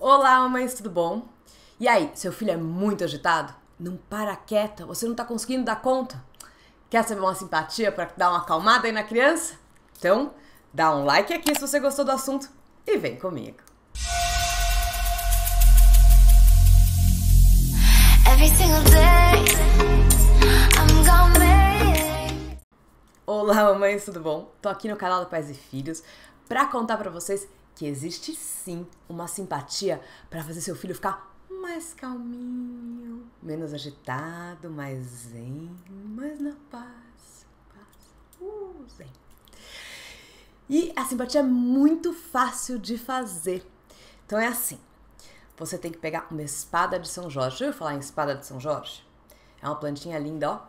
Olá, mamães, tudo bom? E aí, seu filho é muito agitado? Não para quieta, você não tá conseguindo dar conta? Quer saber uma simpatia para dar uma acalmada aí na criança? Então, dá um like aqui se você gostou do assunto e vem comigo. Olá, mamães, tudo bom? Tô aqui no canal do Pais e Filhos para contar para vocês que existe sim uma simpatia para fazer seu filho ficar mais calminho, menos agitado, mais zen, mais na paz. paz uh, zen. E a simpatia é muito fácil de fazer. Então é assim: você tem que pegar uma espada de São Jorge. Já ouviu falar em espada de São Jorge? É uma plantinha linda, ó.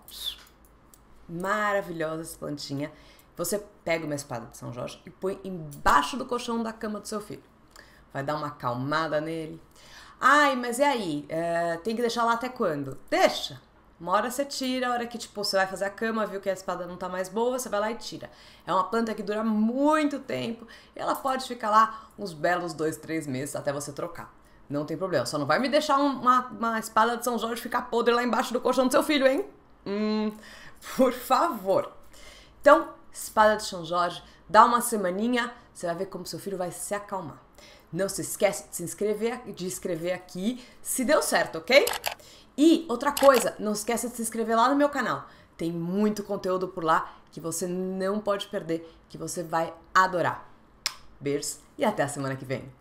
Maravilhosa essa plantinha você pega uma espada de São Jorge e põe embaixo do colchão da cama do seu filho. Vai dar uma acalmada nele. Ai, mas e aí? É, tem que deixar lá até quando? Deixa! Uma hora você tira, a hora que tipo, você vai fazer a cama, viu que a espada não tá mais boa, você vai lá e tira. É uma planta que dura muito tempo e ela pode ficar lá uns belos dois, três meses até você trocar. Não tem problema, só não vai me deixar uma, uma espada de São Jorge ficar podre lá embaixo do colchão do seu filho, hein? Hum, por favor. Então, Espada de São Jorge, dá uma semaninha, você vai ver como seu filho vai se acalmar. Não se esquece de se inscrever, de escrever aqui, se deu certo, ok? E outra coisa, não esqueça de se inscrever lá no meu canal. Tem muito conteúdo por lá que você não pode perder, que você vai adorar. Beijos e até a semana que vem.